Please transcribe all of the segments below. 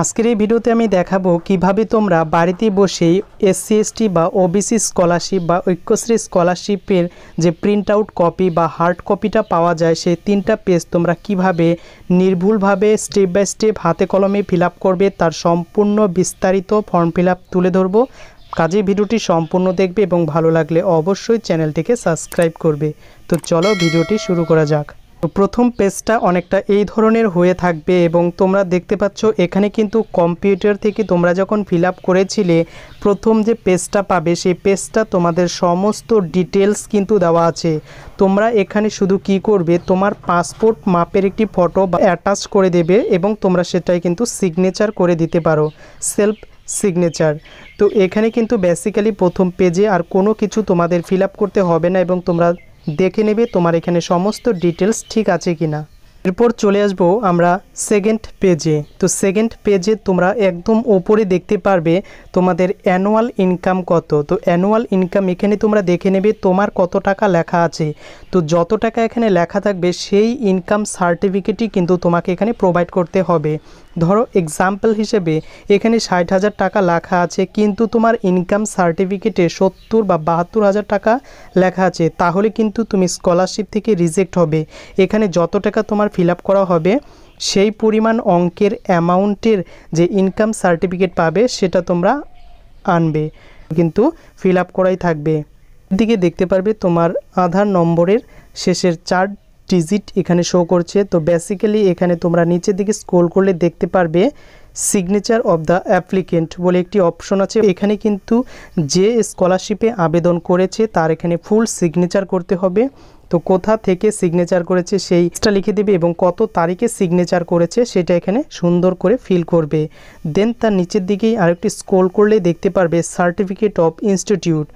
আজকের এই ভিডিওতে আমি দেখাবো কিভাবে তোমরা বাড়িতে বসেই এসসি এসটি বা ওবিসি স্কলারশিপ বা ঐক্যশ্রী স্কলারশিপের যে প্রিন্ট আউট কপি বা হার্ড কপিটা পাওয়া যায় সেই তিনটা পেজ তোমরা কিভাবে নির্ভুলভাবে স্টেপ বাই স্টেপ হাতে কলমে ফিল করবে তার সম্পূর্ণ বিস্তারিত ফর্ম ফিল তুলে ধরবো কাজে ভিডিওটি সম্পূর্ণ দেখবে এবং ভালো লাগলে অবশ্যই চ্যানেলটিকে সাবস্ক্রাইব করবে তো চলো ভিডিওটি শুরু করা যাক প্রথম পেজটা অনেকটা এই ধরনের হয়ে থাকবে এবং তোমরা দেখতে পাচ্ছ এখানে কিন্তু কম্পিউটার থেকে তোমরা যখন ফিল করেছিলে প্রথম যে পেজটা পাবে সেই পেজটা তোমাদের সমস্ত ডিটেলস কিন্তু দেওয়া আছে তোমরা এখানে শুধু কি করবে তোমার পাসপোর্ট মাপের একটি ফটো বা অ্যাটাচ করে দেবে এবং তোমরা সেটাই কিন্তু সিগনেচার করে দিতে পারো সেলফ সিগনেচার তো এখানে কিন্তু বেসিক্যালি প্রথম পেজে আর কোনো কিছু তোমাদের ফিল করতে হবে না এবং তোমরা দেখে নেবে তোমার এখানে সমস্ত ডিটেলস ঠিক আছে কিনা এরপর চলে আসব আমরা সেকেন্ড পেজে তো সেকেন্ড পেজে তোমরা একদম ওপরে দেখতে পারবে তোমাদের অ্যানুয়াল ইনকাম কত তো অ্যানুয়াল ইনকাম এখানে তোমরা দেখে নেবে তোমার কত টাকা লেখা আছে তো যত টাকা এখানে লেখা থাকবে সেই ইনকাম সার্টিফিকেটই কিন্তু তোমাকে এখানে প্রোভাইড করতে হবে ধরো এক্সাম্পল হিসেবে এখানে ষাট হাজার টাকা লেখা আছে কিন্তু তোমার ইনকাম সার্টিফিকেটে সত্তর বা বাহাত্তর হাজার টাকা লেখা আছে তাহলে কিন্তু তুমি স্কলারশিপ থেকে রিজেক্ট হবে এখানে যত টাকা তোমার ফিল আপ করা হবে সেই পরিমাণ অঙ্কের অ্যামাউন্টের যে ইনকাম সার্টিফিকেট পাবে সেটা তোমরা আনবে কিন্তু ফিল আপ করাই থাকবে দিকে দেখতে পারবে তোমার আধার নম্বরের শেষের চার ডিজিট এখানে শো করছে তো বেসিক্যালি এখানে তোমরা নিচের দিকে স্ক্রোল করলে দেখতে পারবে সিগনেচার অব দ্য অ্যাপ্লিকেন্ট বলে একটি অপশন আছে এখানে কিন্তু যে স্কলারশিপে আবেদন করেছে তার এখানে ফুল সিগনেচার করতে হবে তো কোথা থেকে সিগনেচার করেছে সেইটা লিখে দেবে এবং কত তারিখে সিগনেচার করেছে সেটা এখানে সুন্দর করে ফিল করবে দেন তার নিচের দিকেই আরেকটি স্কোল করলে দেখতে পারবে সার্টিফিকেট অফ ইনস্টিটিউট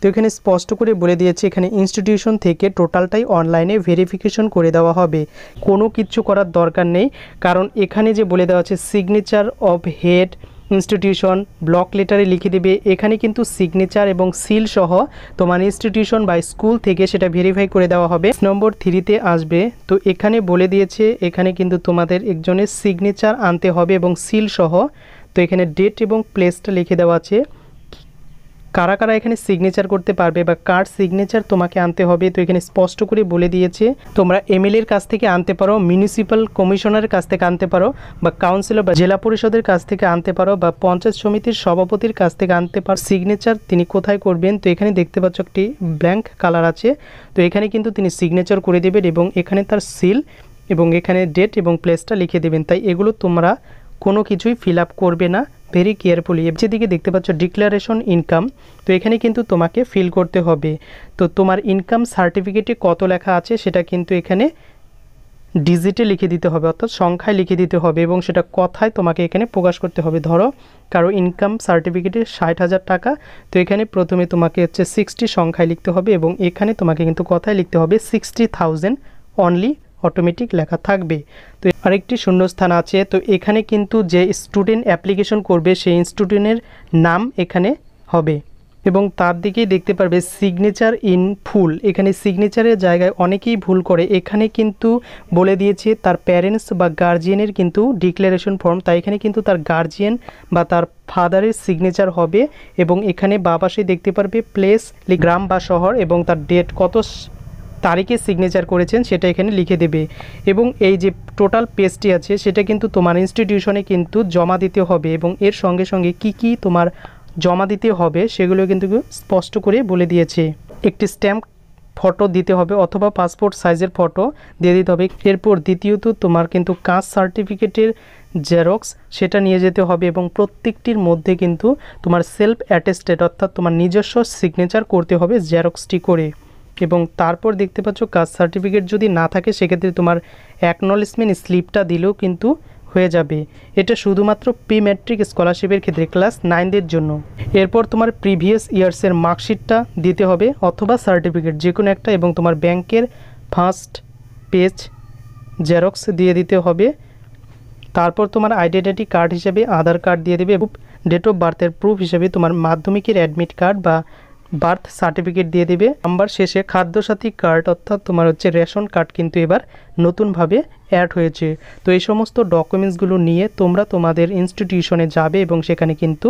তো এখানে স্পষ্ট করে বলে দিয়েছে এখানে ইনস্টিটিউশন থেকে টোটালটাই অনলাইনে ভেরিফিকেশন করে দেওয়া হবে কোনো কিছু করার দরকার নেই কারণ এখানে যে বলে দেওয়া আছে signature of head institution block লেটারে লিখে দেবে এখানে কিন্তু সিগনেচার এবং সিল সহ তোমার ইনস্টিটিউশন বা স্কুল থেকে সেটা ভেরিফাই করে দেওয়া হবে নম্বর থ্রিতে আসবে তো এখানে বলে দিয়েছে এখানে কিন্তু তোমাদের একজনের সিগনেচার আনতে হবে এবং সিল সহ তো এখানে ডেট এবং প্লেসটা লিখে দেওয়া আছে কারা কারা এখানে সিগনেচার করতে পারবে বা কার সিগনেচার তোমাকে আনতে হবে তো এখানে স্পষ্ট করে বলে দিয়েছে তোমরা এমএলএর কাছ থেকে আনতে পারো মিউনিসিপ্যাল কমিশনারের কাছ থেকে আনতে পারো বা কাউন্সিলর বা জেলা পরিষদের কাছ থেকে আনতে পারো বা পঞ্চায়েত সমিতির সভাপতির কাছ থেকে আনতে পারো সিগনেচার তিনি কোথায় করবেন তো এখানে দেখতে পাচ্ছ একটি ব্ল্যাঙ্ক কালার আছে তো এখানে কিন্তু তিনি সিগনেচার করে দেবেন এবং এখানে তার সিল এবং এখানে ডেট এবং প্লেসটা লিখে দেবেন তাই এগুলো তোমরা কোনো কিছুই ফিল করবে না ভেরি কেয়ারফুলি যেদিকে দেখতে পাচ্ছ ডিক্লারেশন ইনকাম তো এখানে কিন্তু তোমাকে ফিল করতে হবে তো তোমার ইনকাম সার্টিফিকেটে কত লেখা আছে সেটা কিন্তু এখানে ডিজিটে লিখে দিতে হবে অর্থাৎ সংখ্যায় লিখে দিতে হবে এবং সেটা কথায় তোমাকে এখানে প্রকাশ করতে হবে ধরো কারো ইনকাম সার্টিফিকেটে ষাট হাজার টাকা তো এখানে প্রথমে তোমাকে হচ্ছে সিক্সটি সংখ্যায় লিখতে হবে এবং এখানে তোমাকে কিন্তু কথায় লিখতে হবে সিক্সটি থাউজেন্ড অনলি অটোমেটিক লেখা থাকবে তো আরেকটি শূন্যস্থান আছে তো এখানে কিন্তু যে স্টুডেন্ট অ্যাপ্লিকেশন করবে সেই স্টুডেন্টের নাম এখানে হবে এবং তার দিকেই দেখতে পারবে সিগনেচার ইন ফুল এখানে সিগনেচারের জায়গায় অনেকেই ভুল করে এখানে কিন্তু বলে দিয়েছে তার প্যারেন্টস বা গার্জিয়ানের কিন্তু ডিক্লারেশন ফর্ম তাই এখানে কিন্তু তার গার্জিয়ান বা তার ফাদারের সিগনেচার হবে এবং এখানে বাবা সে দেখতে পারবে প্লেস গ্রাম বা শহর এবং তার ডেট কত তারিখে সিগনেচার করেছেন সেটা এখানে লিখে দেবে এবং এই যে টোটাল পেজটি আছে সেটা কিন্তু তোমার ইনস্টিটিউশনে কিন্তু জমা দিতে হবে এবং এর সঙ্গে সঙ্গে কি কি তোমার জমা দিতে হবে সেগুলো কিন্তু স্পষ্ট করে বলে দিয়েছে একটি স্ট্যাম্প ফটো দিতে হবে অথবা পাসপোর্ট সাইজের ফটো দিয়ে দিতে হবে এরপর দ্বিতীয়ত তোমার কিন্তু কাস্ট সার্টিফিকেটের জেরক্স সেটা নিয়ে যেতে হবে এবং প্রত্যেকটির মধ্যে কিন্তু তোমার সেলফ অ্যাটেস্টেড অর্থাৎ তোমার নিজস্ব সিগনেচার করতে হবে জেরক্সটি করে এবং তারপর দেখতে পাচ্ছ কাস্ট সার্টিফিকেট যদি না থাকে সেক্ষেত্রে তোমার অ্যাকনলেজমেন্ট স্লিপটা দিলেও কিন্তু হয়ে যাবে এটা শুধুমাত্র প্রি ম্যাট্রিক স্কলারশিপের ক্ষেত্রে ক্লাস নাইনদের জন্য এরপর তোমার প্রিভিয়াস ইয়ার্সের মার্কশিটটা দিতে হবে অথবা সার্টিফিকেট যে কোনো একটা এবং তোমার ব্যাংকের ফার্স্ট পেজ জেরক্স দিয়ে দিতে হবে তারপর তোমার আইডেন্টিটি কার্ড হিসেবে আধার কার্ড দিয়ে দেবে এবং ডেট অফ বার্থের প্রুফ হিসেবে তোমার মাধ্যমিকের অ্যাডমিট কার্ড বা বার্থ সার্টিফিকেট দিয়ে দেবে নাম্বার শেষে খাদ্যসাথী কার্ড অর্থাৎ তোমার হচ্ছে রেশন কার্ড কিন্তু এবার নতুনভাবে অ্যাড হয়েছে তো এই সমস্ত ডকুমেন্টসগুলো নিয়ে তোমরা তোমাদের ইনস্টিটিউশনে যাবে এবং সেখানে কিন্তু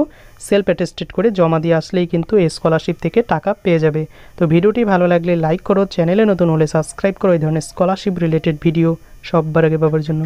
সেলফ অ্যাটেস্টেড করে জমা দিয়ে আসলেই কিন্তু এই স্কলারশিপ থেকে টাকা পেয়ে যাবে তো ভিডিওটি ভালো লাগলে লাইক করো চ্যানেলে নতুন হলে সাবস্ক্রাইব করো এই ধরনের স্কলারশিপ রিলেটেড ভিডিও সববার আগে পাওয়ার জন্য